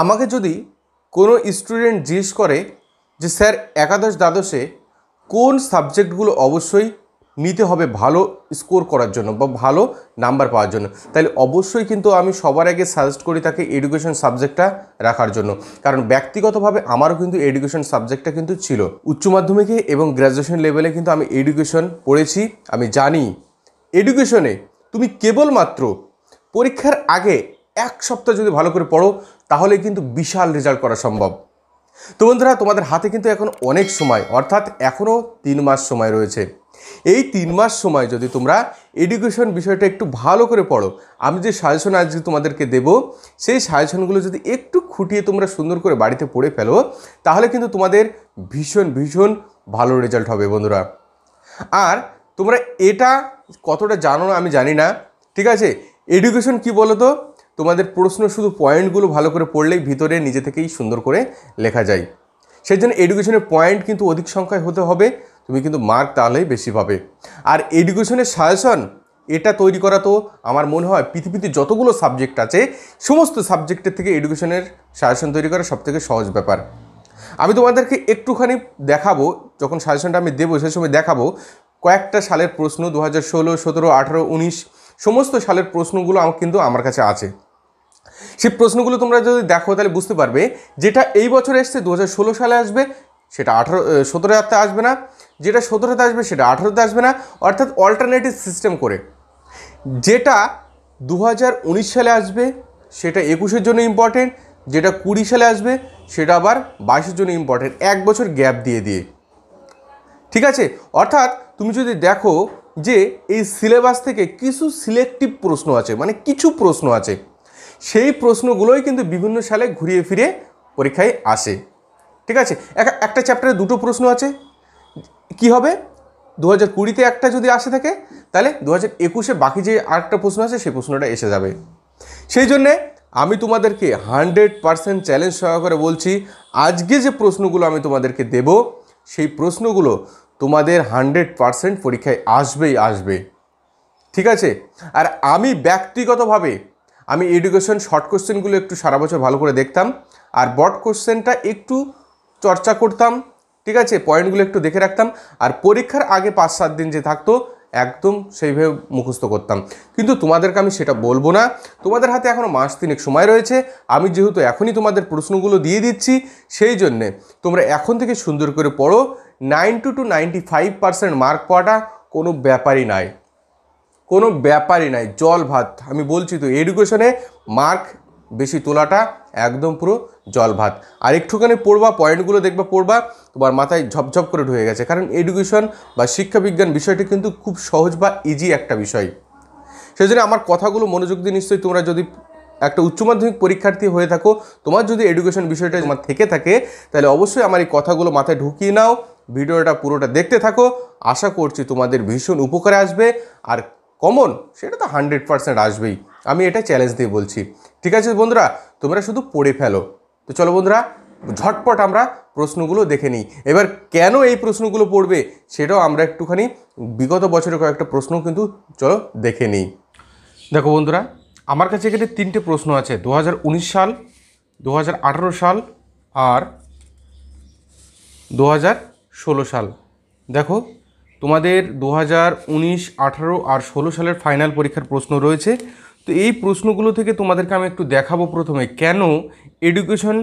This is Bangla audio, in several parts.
আমাকে যদি কোনো স্টুডেন্ট জিজ্ঞেস করে যে স্যার একাদশ দ্বাদশে কোন সাবজেক্টগুলো অবশ্যই নিতে হবে ভালো স্কোর করার জন্য বা ভালো নাম্বার পাওয়ার জন্য তাহলে অবশ্যই কিন্তু আমি সবার আগে সাজেস্ট করি তাকে এডুকেশন সাবজেক্টটা রাখার জন্য কারণ ব্যক্তিগতভাবে আমারও কিন্তু এডুকেশন সাবজেক্টটা কিন্তু ছিল উচ্চ মাধ্যমিকে এবং গ্র্যাজুয়েশন লেভেলে কিন্তু আমি এডুকেশন পড়েছি আমি জানি এডুকেশনে তুমি কেবলমাত্র পরীক্ষার আগে এক সপ্তাহ যদি ভালো করে পড়ো তাহলে কিন্তু বিশাল রেজাল্ট করা সম্ভব তো বন্ধুরা তোমাদের হাতে কিন্তু এখন অনেক সময় অর্থাৎ এখনও তিন মাস সময় রয়েছে এই তিন মাস সময় যদি তোমরা এডুকেশন বিষয়টা একটু ভালো করে পড়ো আমি যে সাজেশন আজ তোমাদেরকে দেব সেই সাজেশনগুলো যদি একটু খুঁটিয়ে তোমরা সুন্দর করে বাড়িতে পড়ে ফেলো তাহলে কিন্তু তোমাদের ভীষণ ভীষণ ভালো রেজাল্ট হবে বন্ধুরা আর তোমরা এটা কতটা জানো না আমি জানি না ঠিক আছে এডুকেশন কি বলো তো তোমাদের প্রশ্ন শুধু পয়েন্টগুলো ভালো করে পড়লেই ভিতরে নিজে থেকেই সুন্দর করে লেখা যায় সেই জন্য এডুকেশনের পয়েন্ট কিন্তু অধিক সংখ্যায় হতে হবে তুমি কিন্তু মার্ক তাহলেই বেশি পাবে আর এডুকেশনের সাজেশন এটা তৈরি করা তো আমার মনে হয় পৃথিবীতে যতগুলো সাবজেক্ট আছে সমস্ত সাবজেক্টের থেকে এডুকেশনের সাজেশন তৈরি করা সবথেকে সহজ ব্যাপার আমি তোমাদেরকে একটুখানি দেখাবো যখন সাজেশনটা আমি দেবো সেই সময় দেখাবো কয়েকটা সালের প্রশ্ন দু হাজার ষোলো সতেরো আঠারো উনিশ সমস্ত সালের প্রশ্নগুলো কিন্তু আমার কাছে আছে সেই প্রশ্নগুলো তোমরা যদি দেখো তাহলে বুঝতে পারবে যেটা এই বছর এসছে দু সালে আসবে সেটা আঠারো সতেরোতে আসবে না যেটা সতেরোতে আসবে সেটা আঠারোতে আসবে না অর্থাৎ অল্টারনেটিভ সিস্টেম করে যেটা দু সালে আসবে সেটা একুশের জন্য ইম্পর্টেন্ট যেটা কুড়ি সালে আসবে সেটা আবার বাইশের জন্য ইম্পর্টেন্ট এক বছর গ্যাপ দিয়ে দিয়ে ঠিক আছে অর্থাৎ তুমি যদি দেখো যে এই সিলেবাস থেকে কিছু সিলেক্টিভ প্রশ্ন আছে মানে কিছু প্রশ্ন আছে সেই প্রশ্নগুলোই কিন্তু বিভিন্ন সালে ঘুরিয়ে ফিরে পরীক্ষায় আসে ঠিক আছে একটা চ্যাপ্টারে দুটো প্রশ্ন আছে কি হবে দু হাজার কুড়িতে একটা যদি আসে থাকে তাহলে দু হাজার একুশে বাকি যে আরেকটা প্রশ্ন আছে সেই প্রশ্নটা এসে যাবে সেই জন্যে আমি তোমাদেরকে হান্ড্রেড পারসেন্ট চ্যালেঞ্জ সহকারে বলছি আজকে যে প্রশ্নগুলো আমি তোমাদেরকে দেব সেই প্রশ্নগুলো তোমাদের হান্ড্রেড পারসেন্ট পরীক্ষায় আসবেই আসবে ঠিক আছে আর আমি ব্যক্তিগতভাবে আমি এডুকেশন শর্ট কোশ্চেনগুলো একটু সারা বছর ভালো করে দেখতাম আর বট কোশ্চেনটা একটু চর্চা করতাম ঠিক আছে পয়েন্টগুলো একটু দেখে রাখতাম আর পরীক্ষার আগে পাঁচ সাত দিন যে থাকতো একদম সেইভাবে মুখস্থ করতাম কিন্তু তোমাদেরকে আমি সেটা বলবো না তোমাদের হাতে এখনও মাস তিনেক সময় রয়েছে আমি যেহেতু এখনই তোমাদের প্রশ্নগুলো দিয়ে দিচ্ছি সেই জন্যে তোমরা এখন থেকে সুন্দর করে পড়ো ninety two ninety five percent mark পাওয়াটা কোনো ব্যাপারই নাই কোনো ব্যাপারই নাই জল ভাত আমি বলছি তো এডুকেশনে মার্ক বেশি তোলাটা একদম পুরো জল ভাত আর একটুখানি পড়বা পয়েন্টগুলো দেখবা পড়বা তোমার মাথায় ঝপঝপ করে ঢুকে গেছে কারণ এডুকেশন বা শিক্ষাবিজ্ঞান বিষয়টি কিন্তু খুব সহজ বা ইজি একটা বিষয় সেই জন্য আমার কথাগুলো মনোযোগ দিয়ে নিশ্চয়ই তোমরা যদি একটা উচ্চ মাধ্যমিক পরীক্ষার্থী হয়ে থাকো তোমার যদি এডুকেশন বিষয়টা তোমার থেকে থাকে তাহলে অবশ্যই আমার এই কথাগুলো মাথায় ঢুকিয়ে নাও ভিডিওটা পুরোটা দেখতে থাকো আশা করছি তোমাদের ভীষণ উপকারে আসবে আর কমন সেটা তো হান্ড্রেড পার্সেন্ট আসবেই আমি এটা চ্যালেঞ্জ দিয়ে বলছি ঠিক আছে বন্ধুরা তোমরা শুধু পড়ে ফেলো তো চলো বন্ধুরা ঝটপট আমরা প্রশ্নগুলো দেখে নিই এবার কেন এই প্রশ্নগুলো পড়বে সেটাও আমরা একটুখানি বিগত বছরের কয়েকটা প্রশ্ন কিন্তু চলো দেখে নিই দেখো বন্ধুরা আমার কাছে এখানে তিনটে প্রশ্ন আছে দু সাল দু সাল আর দু সাল দেখো তোমাদের দু হাজার উনিশ আঠারো আর ষোলো সালের ফাইনাল পরীক্ষার প্রশ্ন রয়েছে তো এই প্রশ্নগুলো থেকে তোমাদেরকে আমি একটু দেখাবো প্রথমে কেন এডুকেশন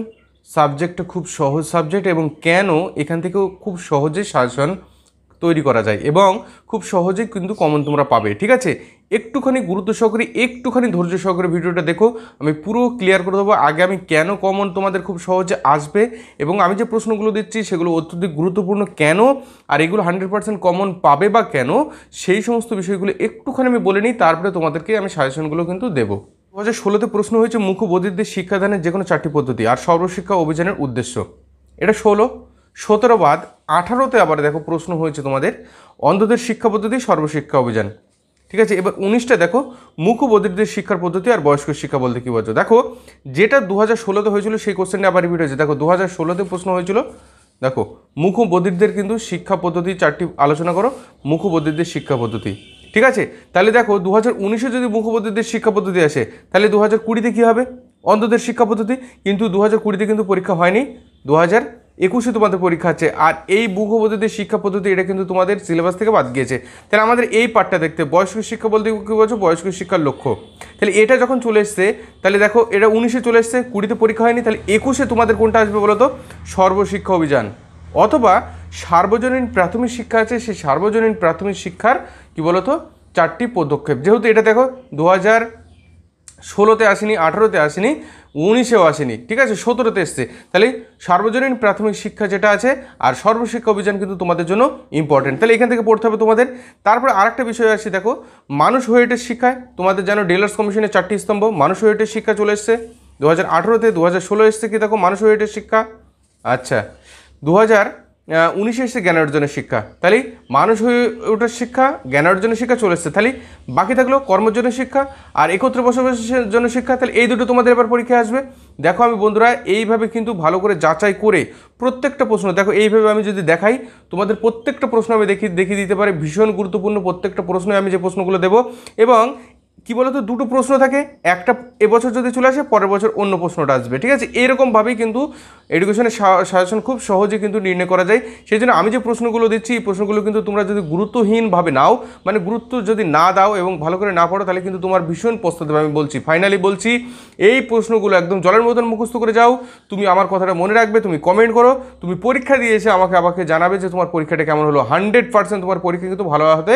সাবজেক্টটা খুব সহজ সাবজেক্ট এবং কেন এখান থেকেও খুব সহজে সাজেশন তৈরি করা যায় এবং খুব সহজেই কিন্তু কমন তোমরা পাবে ঠিক আছে একটুখানি গুরুত্ব সহকারে একটুখানি ধৈর্য সহকারে ভিডিওটা দেখো আমি পুরো ক্লিয়ার করে দেবো আগে আমি কেন কমন তোমাদের খুব সহজে আসবে এবং আমি যে প্রশ্নগুলো দিচ্ছি সেগুলো অত্যধিক গুরুত্বপূর্ণ কেন আর এগুলো হান্ড্রেড পার্সেন্ট কমন পাবে বা কেন সেই সমস্ত বিষয়গুলো একটুখানি আমি বলে নিই তারপরে তোমাদেরকে আমি সাজেশনগুলো কিন্তু দেবো দু হাজার ষোলোতে প্রশ্ন হয়েছে বোধিদের শিক্ষাদানের যে কোনো চারটি পদ্ধতি আর সর্বশিক্ষা অভিযানের উদ্দেশ্য এটা ষোলো সতেরো বাদ আঠারোতে আবার দেখো প্রশ্ন হয়েছে তোমাদের অন্ধদের শিক্ষা পদ্ধতি সর্বশিক্ষা অভিযান ঠিক আছে এবার উনিশটা দেখো মুখবধিরদের শিক্ষার পদ্ধতি আর বয়স্ক শিক্ষা বলতে কী বলছো দেখো যেটা দু হাজার ষোলোতে হয়েছিল সেই কোশ্চেনটা আবার রিপিট হয়েছে দেখো দু হাজার ষোলোতে প্রশ্ন হয়েছিল দেখো মুখবধিরদের কিন্তু শিক্ষা পদ্ধতি চারটি আলোচনা করো মুখবধিরদের শিক্ষা পদ্ধতি ঠিক আছে তাহলে দেখো দু হাজার উনিশে যদি মুখবধিরদের শিক্ষা পদ্ধতি আসে তাহলে দু হাজার কুড়িতে কী হবে অন্ধদের শিক্ষা পদ্ধতি কিন্তু দু হাজার কুড়িতে কিন্তু পরীক্ষা হয়নি দু হাজার একুশে তোমাদের পরীক্ষা আছে আর এই বুক পদ্ধতির শিক্ষা পদ্ধতি এটা কিন্তু তোমাদের সিলেবাস থেকে বাদ গিয়েছে তাহলে আমাদের এই পার্টটা দেখতে বয়স্ক শিক্ষা বলতে কী বলছো বয়স্ক শিক্ষার লক্ষ্য তাহলে এটা যখন চলে এসছে তাহলে দেখো এটা উনিশে চলে এসছে কুড়িতে পরীক্ষা হয়নি তাহলে একুশে তোমাদের কোনটা আসবে বলো তো সর্বশিক্ষা অভিযান অথবা সার্বজনীন প্রাথমিক শিক্ষা আছে সেই সার্বজনীন প্রাথমিক শিক্ষার কী তো চারটি পদক্ষেপ যেহেতু এটা দেখো দু হাজার ষোলোতে আসেনি আঠেরোতে আসেনি উনিশেও আসেনি ঠিক আছে সতেরোতে এসছে তাহলে সার্বজনীন প্রাথমিক শিক্ষা যেটা আছে আর সর্বশিক্ষা অভিযান কিন্তু তোমাদের জন্য ইম্পর্টেন্ট তাহলে এখান থেকে পড়তে হবে তোমাদের তারপরে আরেকটা বিষয় আসছে দেখো মানুষ হয়েটের শিক্ষায় তোমাদের যেন ডেলার্স কমিশনের চারটি স্তম্ভ মানুষ হয়েটের শিক্ষা চলে এসছে দু হাজার আঠেরোতে দু হাজার ষোলো এসছে কি দেখো মানুষ হয়েটের শিক্ষা আচ্ছা দু হাজার উনিশে এসে জ্ঞান অর্জনের শিক্ষা তাহলে মানুষ হয়ে ওঠার শিক্ষা জ্ঞান অর্জনের শিক্ষা চলে এসছে তাহলে বাকি থাকলো কর্মের জন্য শিক্ষা আর একত্রে বসবাসের জন্য শিক্ষা তাহলে এই দুটো তোমাদের এবার পরীক্ষায় আসবে দেখো আমি বন্ধুরা এইভাবে কিন্তু ভালো করে যাচাই করে প্রত্যেকটা প্রশ্ন দেখো এইভাবে আমি যদি দেখাই তোমাদের প্রত্যেকটা প্রশ্ন আমি দেখি দেখিয়ে দিতে পারি ভীষণ গুরুত্বপূর্ণ প্রত্যেকটা প্রশ্নে আমি যে প্রশ্নগুলো দেবো এবং কি বলতো দুটো প্রশ্ন থাকে একটা এবছর যদি চলে আসে পরের বছর অন্য প্রশ্নটা আসবে ঠিক আছে এরকমভাবেই কিন্তু এডুকেশনের সাজেশন খুব সহজে কিন্তু নির্ণয় করা যায় সেই জন্য আমি যে প্রশ্নগুলো দিচ্ছি এই প্রশ্নগুলো কিন্তু তোমরা যদি গুরুত্বহীনভাবে নাও মানে গুরুত্ব যদি না দাও এবং ভালো করে না পড়ো তাহলে কিন্তু তোমার ভীষণ পস্তাতে দেবে আমি বলছি ফাইনালি বলছি এই প্রশ্নগুলো একদম জলের মতন মুখস্থ করে যাও তুমি আমার কথাটা মনে রাখবে তুমি কমেন্ট করো তুমি পরীক্ষা দিয়ে এসে আমাকে আমাকে জানাবে যে তোমার পরীক্ষাটা কেমন হলো হান্ড্রেড পার্সেন্ট তোমার পরীক্ষা কিন্তু ভালো হতে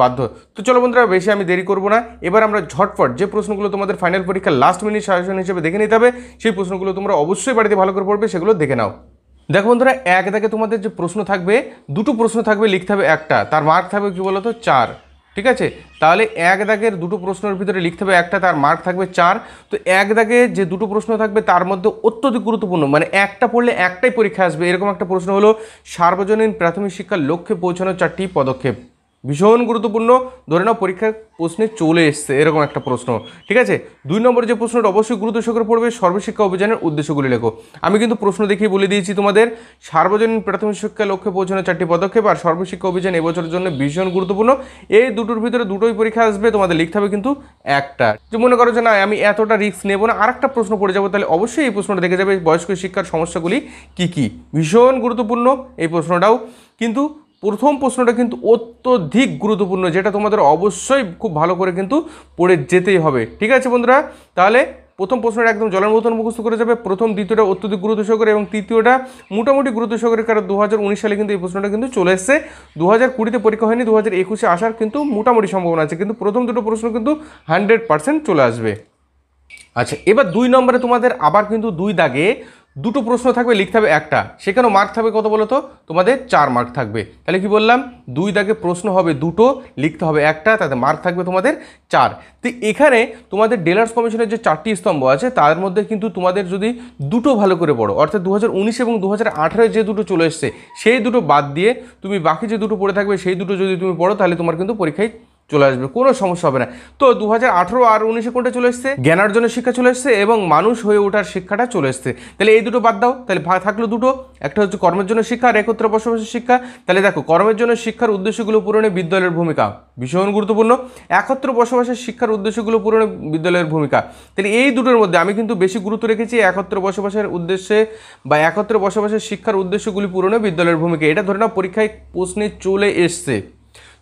বাধ্য তো চলো বন্ধুরা বেশি আমি দেরি করবো না এবার আমরা ঝটফট যে প্রশ্নগুলো তোমাদের ফাইনাল পরীক্ষার লাস্ট মিনিট সাজেশন হিসেবে দেখে নিতে হবে সেই প্রশ্নগুলো তোমরা অবশ্যই বাড়িতে ভালো করে পড়বে সেগুলো দেখে নাও দেখো বন্ধুরা এক দাগে তোমাদের যে প্রশ্ন থাকবে দুটো প্রশ্ন থাকবে লিখতে হবে একটা তার মার্ক থাকবে কী বলো তো চার ঠিক আছে তাহলে এক দাগের দুটো প্রশ্নের ভিতরে লিখতে হবে একটা তার মার্ক থাকবে চার তো এক দাগে যে দুটো প্রশ্ন থাকবে তার মধ্যে অত্যধিক গুরুত্বপূর্ণ মানে একটা পড়লে একটাই পরীক্ষা আসবে এরকম একটা প্রশ্ন হলো সার্বজনীন প্রাথমিক শিক্ষার লক্ষ্যে পৌঁছানোর চারটি পদক্ষেপ ভীষণ গুরুত্বপূর্ণ ধরে নাও পরীক্ষার প্রশ্নে চলে এসছে এরকম একটা প্রশ্ন ঠিক আছে দুই নম্বর যে প্রশ্নটা অবশ্যই গুরুত্ব সহকারে পড়বে সর্বশিক্ষা অভিযানের উদ্দেশ্যগুলি লেখো আমি কিন্তু প্রশ্ন দেখিয়ে বলে দিয়েছি তোমাদের সার্বজনীন প্রাথমিক শিক্ষা লক্ষ্যে পৌঁছানোর চারটি পদক্ষেপ আর সর্বশিক্ষা অভিযান এবছরের জন্য ভীষণ গুরুত্বপূর্ণ এই দুটোর ভিতরে দুটোই পরীক্ষা আসবে তোমাদের লিখতে হবে কিন্তু একটা যে মনে করো যে না আমি এতটা রিস্ক নেবো না আর একটা প্রশ্ন পড়ে যাবো তাহলে অবশ্যই এই প্রশ্নটা দেখে যাবে বয়স্ক শিক্ষার সমস্যাগুলি কি কি ভীষণ গুরুত্বপূর্ণ এই প্রশ্নটাও কিন্তু প্রথম প্রশ্নটা কিন্তু অত্যধিক গুরুত্বপূর্ণ যেটা তোমাদের অবশ্যই খুব ভালো করে কিন্তু পড়ে যেতেই হবে ঠিক আছে বন্ধুরা তাহলে প্রথম প্রশ্নটা একদম জলের মতন মুখস্থ করে যাবে প্রথম দ্বিতীয়টা অত্যধিক গুরুত্ব সহকারে এবং তৃতীয়টা মোটামুটি গুরুত্ব সহকারে কারণ দু সালে কিন্তু এই প্রশ্নটা কিন্তু চলে এসছে দু হাজার কুড়িতে পরীক্ষা হয়নি দু হাজার একুশে আসার কিন্তু মোটামুটি সম্ভাবনা আছে কিন্তু প্রথম দুটো প্রশ্ন কিন্তু হান্ড্রেড পার্সেন্ট চলে আসবে আচ্ছা এবার দুই নম্বরে তোমাদের আবার কিন্তু দুই দাগে দুটো প্রশ্ন থাকবে লিখতে হবে একটা সেখানেও মার্ক থাকবে কত বলো তো তোমাদের চার মার্ক থাকবে তাহলে কি বললাম দুই দাগে প্রশ্ন হবে দুটো লিখতে হবে একটা তাতে মার্ক থাকবে তোমাদের চার তো এখানে তোমাদের ডেলার্স কমিশনের যে চারটি স্তম্ভ আছে তার মধ্যে কিন্তু তোমাদের যদি দুটো ভালো করে পড়ো অর্থাৎ দু এবং দু হাজার যে দুটো চলে এসছে সেই দুটো বাদ দিয়ে তুমি বাকি যে দুটো পড়ে থাকবে সেই দুটো যদি তুমি পড়ো তাহলে তোমার কিন্তু পরীক্ষায় চলে আসবে কোনো সমস্যা হবে না তো দু আর উনিশে কোনটা চলে এসছে জ্ঞানার্জনের শিক্ষা চলে এসছে এবং মানুষ হয়ে ওঠার শিক্ষাটা চলে এসছে তাহলে এই দুটো বাদ দাও তাহলে থাকলো দুটো একটা হচ্ছে কর্মের জন্য শিক্ষা আর একত্র বসবাসের শিক্ষা তাহলে দেখো কর্মের জন্য শিক্ষার উদ্দেশ্যগুলো পূরণে বিদ্যালয়ের ভূমিকা ভীষণ গুরুত্বপূর্ণ একত্র বসবাসের শিক্ষার উদ্দেশ্যগুলো পূরণে বিদ্যালয়ের ভূমিকা তাহলে এই দুটোর মধ্যে আমি কিন্তু বেশি গুরুত্ব রেখেছি একত্র বসবাসের উদ্দেশ্যে বা একত্র বসবাসের শিক্ষার উদ্দেশ্যগুলি পূরণে বিদ্যালয়ের ভূমিকা এটা ধরে নাও পরীক্ষায় প্রশ্নে চলে এসছে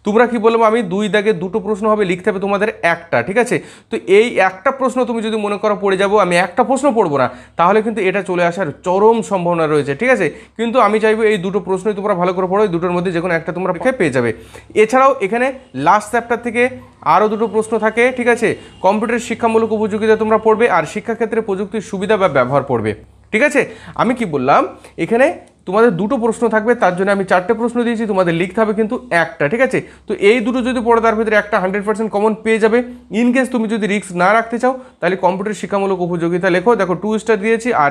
তোমরা কি বলবো আমি দুই দাগে দুটো প্রশ্ন হবে লিখতে হবে তোমাদের একটা ঠিক আছে তো এই একটা প্রশ্ন তুমি যদি মনে করো পড়ে যাবো আমি একটা প্রশ্ন পড়বো না তাহলে কিন্তু এটা চলে আসার চরম সম্ভাবনা রয়েছে ঠিক আছে কিন্তু আমি চাইবো এই দুটো প্রশ্নই তোমরা ভালো করে পড়ো এই দুটোর মধ্যে যে কোনো একটা তোমরা পরীক্ষায় পেয়ে যাবে এছাড়াও এখানে লাস্ট চ্যাপ্টার থেকে আরও দুটো প্রশ্ন থাকে ঠিক আছে কম্পিউটার শিক্ষামূলক উপযোগিতা তোমরা পড়বে আর শিক্ষাক্ষেত্রে প্রযুক্তির সুবিধা বা ব্যবহার পড়বে ঠিক আছে আমি কি বললাম এখানে তোমাদের দুটো প্রশ্ন থাকবে তার জন্য আমি চারটে প্রশ্ন দিয়েছি তোমাদের লিখতে হবে কিন্তু একটা ঠিক আছে তো এই দুটো যদি পড়ে তার ভিতরে একটা হান্ড্রেড পার্সেন্ট কমন পেয়ে যাবে ইন কেস তুমি যদি রিস্ক না রাখতে চাও তাহলে কম্পিউটার শিক্ষামূলক উপযোগিতা লেখো দেখো টু স্টার দিয়েছি আর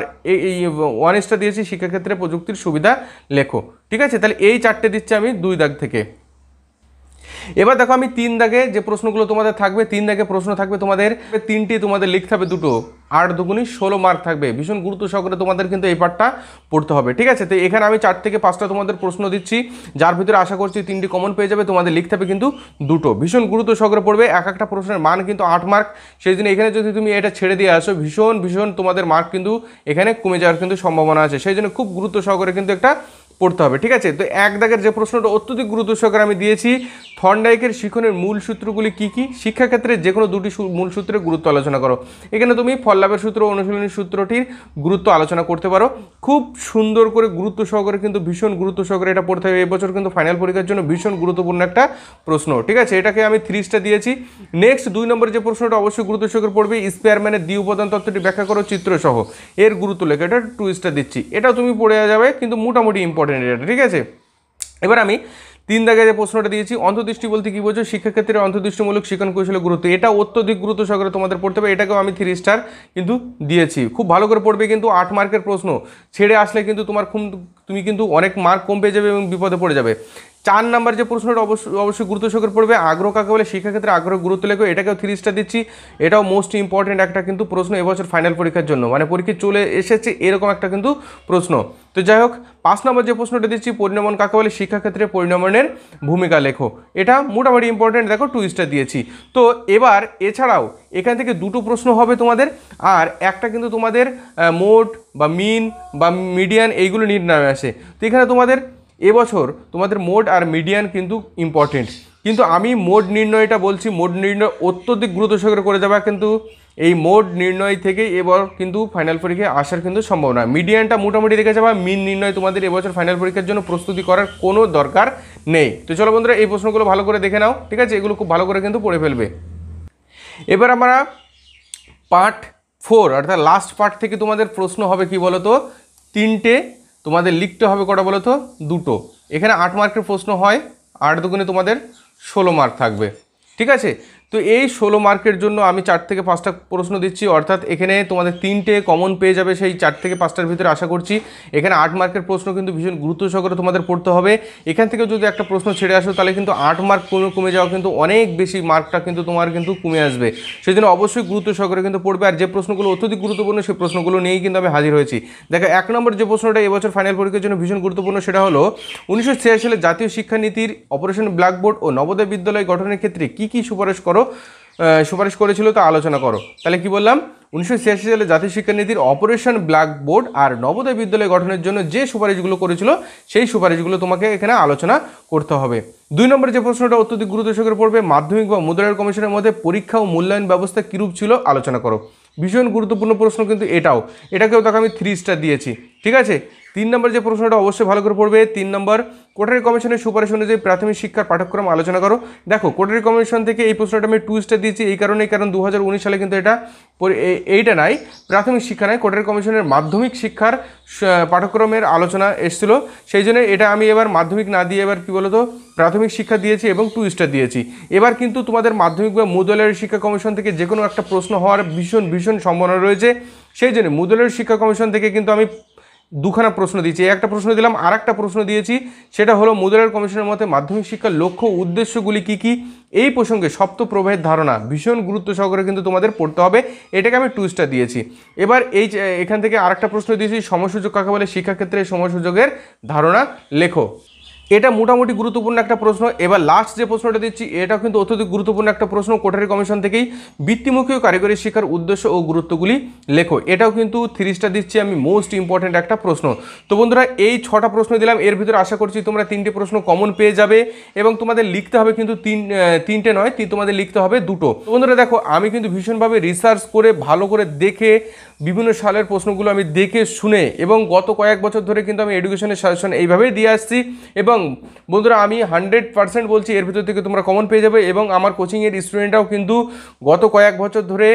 এই ওয়ান স্টার দিয়েছি শিক্ষাক্ষেত্রে প্রযুক্তির সুবিধা লেখো ঠিক আছে তাহলে এই চারটে দিচ্ছি আমি দুই দাগ থেকে এবার দেখো আমি তিন দাগে যে প্রশ্নগুলো তোমাদের থাকবে তিন দাগে প্রশ্ন থাকবে তোমাদের তিনটি তোমাদের লিখতে হবে দুটো আট দুগুণি ষোলো মার্ক থাকবে ভীষণ গুরুত্ব সহকারে তোমাদের কিন্তু এই পার্টটা পড়তে হবে ঠিক আছে তো এখানে আমি চার থেকে পাঁচটা তোমাদের প্রশ্ন দিচ্ছি যার ভিতরে আশা করছি তিনটি কমন পেয়ে যাবে তোমাদের লিখতে হবে কিন্তু দুটো ভীষণ গুরুত্ব সহকারে পড়বে এক একটা প্রশ্নের মান কিন্তু আট মার্ক সেই জন্য এখানে যদি তুমি এটা ছেড়ে দিয়ে আসো ভীষণ ভীষণ তোমাদের মার্ক কিন্তু এখানে কমে যাওয়ার কিন্তু সম্ভাবনা আছে সেই জন্য খুব গুরুত্ব সহকারে কিন্তু একটা পড়তে হবে ঠিক আছে তো এক দাগের যে প্রশ্নটা অত্যধিক গুরুত্ব সহকারে আমি দিয়েছি থন্ডাইকের শিখনের মূল সূত্রগুলি কী কী শিক্ষাক্ষেত্রে যে কোনো দুটি মূল সূত্রের গুরুত্ব আলোচনা করো এখানে তুমি ফল্লাভের সূত্র অনুশীলনী সূত্রটির গুরুত্ব আলোচনা করতে পারো খুব সুন্দর করে গুরুত্ব সহকারে কিন্তু ভীষণ গুরুত্ব সহকারে এটা পড়তে হবে এবছর কিন্তু ফাইনাল পরীক্ষার জন্য ভীষণ গুরুত্বপূর্ণ একটা প্রশ্ন ঠিক আছে এটাকে আমি থ্রিসটা দিয়েছি নেক্সট দুই নম্বর যে প্রশ্নটা অবশ্যই গুরুত্ব সহকারে পড়বে স্পেয়ারম্যানের দ্বি উপাদান তত্ত্বটি ব্যাখ্যা করো চিত্রসহ এর গুরুত্ব লেখা এটা টুইস্টটা দিচ্ছি এটা তুমি পড়ে যাবে কিন্তু মোটামুটি ইম্পর্টেন্ট ইম্পর্টেন্ট এটা ঠিক আছে এবার আমি তিন দাগে যে প্রশ্নটা দিয়েছি অন্তর্দৃষ্টি বলতে কী বোঝো শিক্ষাক্ষেত্রে অন্তর্দৃষ্টিমূলক শিক্ষণ কৌশলের গুরুত্ব এটা অত্যধিক গুরুত্ব সহকারে তোমাদের পড়তে হবে এটাকেও আমি থ্রি স্টার কিন্তু দিয়েছি খুব ভালো করে পড়বে কিন্তু আট মার্কের প্রশ্ন ছেড়ে আসলে কিন্তু তোমার খুব তুমি কিন্তু অনেক মার্ক কম পেয়ে যাবে এবং বিপদে পড়ে যাবে চার নাম্বার যে প্রশ্নটা অবশ্যই অবশ্যই গুরুত্ব সহকারে পড়বে আগ্রহ কাকে বলে শিক্ষাক্ষেত্রে আগ্রহ গুরুত্ব লেখো এটাকেও থ্রি স্টার দিচ্ছি এটাও মোস্ট ইম্পর্টেন্ট একটা কিন্তু প্রশ্ন এবছর ফাইনাল পরীক্ষার জন্য মানে পরীক্ষা চলে এসেছে এরকম একটা কিন্তু প্রশ্ন তো যাই হোক পাঁচ নম্বর যে প্রশ্নটা দিচ্ছি পরিণমন কাকে বলে শিক্ষাক্ষেত্রে পরিণমনের ভূমিকা লেখো এটা মোটামুটি ইম্পর্টেন্ট দেখো টু স্টার দিয়েছি তো এবার এছাড়াও এখান থেকে দুটো প্রশ্ন হবে তোমাদের আর একটা কিন্তু তোমাদের মোট বা মিন বা মিডিয়ান এইগুলো নির্ণয় আসে তো এখানে তোমাদের এবছর তোমাদের মোড আর মিডিয়ান কিন্তু ইম্পর্টেন্ট কিন্তু আমি মোড নির্ণয়টা বলছি মোড নির্ণয় অত্যধিক গুরুত্ব সহকারে করে দেওয়া কিন্তু এই মোড নির্ণয় থেকে এবার কিন্তু ফাইনাল পরীক্ষায় আসার কিন্তু সম্ভাবনা মিডিয়ানটা মোটামুটি দেখে যাবা মিন নির্ণয় তোমাদের এবছর ফাইনাল পরীক্ষার জন্য প্রস্তুতি করার কোনো দরকার নেই তো চলো বন্ধুরা এই প্রশ্নগুলো ভালো করে দেখে নাও ঠিক আছে এগুলো খুব ভালো করে কিন্তু পড়ে ফেলবে এবার আমরা পার্ট ফোর অর্থাৎ লাস্ট পার্ট থেকে তোমাদের প্রশ্ন হবে কি বলতো তিনটে তোমাদের লিখতে হবে কটা বলো তো দুটো এখানে আট মার্কের প্রশ্ন হয় আট দুগুণে তোমাদের ষোলো মার্ক থাকবে ঠিক আছে তো এই ষোলো মার্কের জন্য আমি চার থেকে পাঁচটা প্রশ্ন দিচ্ছি অর্থাৎ এখানে তোমাদের তিনটে কমন পেয়ে যাবে সেই চার থেকে পাঁচটার ভিতরে আশা করছি এখানে আট মার্কের প্রশ্ন কিন্তু ভীষণ গুরুত্ব সহকারে তোমাদের পড়তে হবে এখান থেকে যদি একটা প্রশ্ন ছেড়ে আসো তাহলে কিন্তু আট মার্ক কমে যাওয়া কিন্তু অনেক বেশি মার্কটা কিন্তু তোমার কিন্তু কমে আসবে সেই জন্য অবশ্যই গুরুত্ব সহকারে কিন্তু পড়বে আর যে প্রশ্নগুলো অত্যধিক গুরুত্বপূর্ণ সেই প্রশ্নগুলো নিয়েই কিন্তু আমি হাজির হয়েছি দেখো এক নম্বর যে প্রশ্নটা এবছর ফাইনাল পরীক্ষার জন্য ভীষণ গুরুত্বপূর্ণ সেটা হলো উনিশশো সালে জাতীয় শিক্ষানীতির অপারেশন ব্ল্যাকবোর্ড ও নবোদয় বিদ্যালয় গঠনের ক্ষেত্রে কী কী সুপারিশ করো করো সুপারিশ করেছিল তা আলোচনা করো তাহলে কি বললাম উনিশশো সালে জাতীয় শিক্ষানীতির অপারেশন ব্ল্যাক বোর্ড আর নবোদয় বিদ্যালয় গঠনের জন্য যে সুপারিশগুলো করেছিল সেই সুপারিশগুলো তোমাকে এখানে আলোচনা করতে হবে দুই নম্বর যে প্রশ্নটা অত্যধিক গুরুত্ব সহকারে পড়বে মাধ্যমিক বা মুদ্রায়ন কমিশনের মধ্যে পরীক্ষা ও মূল্যায়ন ব্যবস্থা কীরূপ ছিল আলোচনা করো ভীষণ গুরুত্বপূর্ণ প্রশ্ন কিন্তু এটাও এটাকেও তাকে আমি থ্রি স্টার দিয়েছি ঠিক আছে তিন নম্বর যে প্রশ্নটা অবশ্যই ভালো করে পড়বে তিন নম্বর কোটারি কমিশনের সুপারিশ অনুযায়ী প্রাথমিক শিক্ষার পাঠ্যক্রম আলোচনা করো দেখো কোটারি কমিশন থেকে এই প্রশ্নটা আমি স্টার দিয়েছি এই কারণে কারণ দু সালে কিন্তু এটা এইটা নাই প্রাথমিক শিক্ষা নাই কোটারি কমিশনের মাধ্যমিক শিক্ষার পাঠ্যক্রমের আলোচনা এসেছিলো সেই জন্য এটা আমি এবার মাধ্যমিক না দিয়ে এবার কী বলতো প্রাথমিক শিক্ষা দিয়েছি এবং স্টার দিয়েছি এবার কিন্তু তোমাদের মাধ্যমিক বা মুদলের শিক্ষা কমিশন থেকে যে কোনো একটা প্রশ্ন হওয়ার ভীষণ ভীষণ সম্ভাবনা রয়েছে সেই জন্য মুদলের শিক্ষা কমিশন থেকে কিন্তু আমি দুখানা প্রশ্ন দিয়েছি একটা প্রশ্ন দিলাম আর একটা প্রশ্ন দিয়েছি সেটা হলো মুদ্রার কমিশনের মতে মাধ্যমিক শিক্ষার লক্ষ্য উদ্দেশ্যগুলি কি কি এই প্রসঙ্গে সপ্তপ্রবাহের ধারণা ভীষণ গুরুত্ব সহকারে কিন্তু তোমাদের পড়তে হবে এটাকে আমি টুইস্টটা দিয়েছি এবার এই এখান থেকে আর একটা প্রশ্ন দিয়েছি সময়সূচক কাকে বলে শিক্ষাক্ষেত্রে সুযোগের ধারণা লেখো এটা মোটামুটি গুরুত্বপূর্ণ একটা প্রশ্ন এবার লাস্ট যে প্রশ্নটা দিচ্ছি এটা কিন্তু অত্যধিক গুরুত্বপূর্ণ একটা প্রশ্ন কোটারি কমিশন থেকেই বৃত্তিমুখী ও কারিগরি শিক্ষার উদ্দেশ্য ও গুরুত্বগুলি লেখো এটাও কিন্তু থ্রিজটা দিচ্ছি আমি মোস্ট ইম্পর্ট্যান্ট একটা প্রশ্ন তো বন্ধুরা এই ছটা প্রশ্ন দিলাম এর ভিতরে আশা করছি তোমরা তিনটে প্রশ্ন কমন পেয়ে যাবে এবং তোমাদের লিখতে হবে কিন্তু তিন তিনটে নয় তোমাদের লিখতে হবে দুটো বন্ধুরা দেখো আমি কিন্তু ভীষণভাবে রিসার্চ করে ভালো করে দেখে বিভিন্ন সালের প্রশ্নগুলো আমি দেখে শুনে এবং গত কয়েক বছর ধরে কিন্তু আমি এডুকেশনের সাজেশন এইভাবেই দিয়ে আসছি এবং বন্ধুরা আমি হান্ড্রেড পার্সেন্ট বলছি এর ভিতর থেকে তোমরা কমন পেয়ে যাবে এবং আমার কোচিংয়ের স্টুডেন্টরাও কিন্তু গত কয়েক বছর ধরে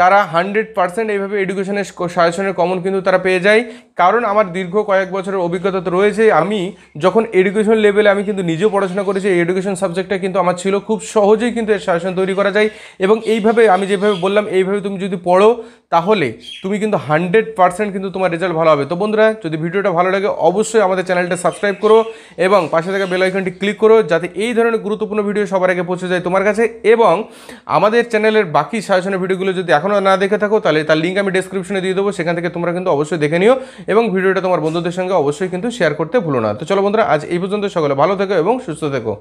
তারা হান্ড্রেড পার্সেন্ট এইভাবে এডুকেশনের সাজেশনের কমন কিন্তু তারা পেয়ে যায় কারণ আমার দীর্ঘ কয়েক বছরের অভিজ্ঞতা তো রয়েছে আমি যখন এডুকেশন লেভেলে আমি কিন্তু নিজেও পড়াশোনা করেছি এই এডুকেশন সাবজেক্টটা কিন্তু আমার ছিল খুব সহজেই কিন্তু এর সাজেশন তৈরি করা যায় এবং এইভাবে আমি যেভাবে বললাম এইভাবে তুমি যদি পড়ো তাহলে তুমি কিন্তু হান্ড্রেড পার্সেন্ট কিন্তু তোমার রেজাল্ট ভালো হবে তো বন্ধুরা যদি ভিডিওটা ভালো লাগে অবশ্যই আমাদের চ্যানেলটা সাবস্ক্রাইব করো এবং পাশে থাকা বেলাইকনটি ক্লিক করো যাতে এই ধরনের গুরুত্বপূর্ণ ভিডিও সবার আগে পৌঁছে যায় তোমার কাছে এবং আমাদের চ্যানেলের বাকি সাজেশনের ভিডিওগুলো যদি এখনও না দেখে থাকো তাহলে তার লিঙ্ক আমি ডেসক্রিপশনে দিয়ে দেবো সেখান থেকে তোমরা কিন্তু অবশ্যই দেখে নিও এবং ভিডিওটা তোমার বন্ধুদের সঙ্গে অবশ্যই কিন্তু শেয়ার করতে ভুলো না তো চলো বন্ধুরা আজ এই পর্যন্ত সকলে ভালো থেকো এবং সুস্থ থেকো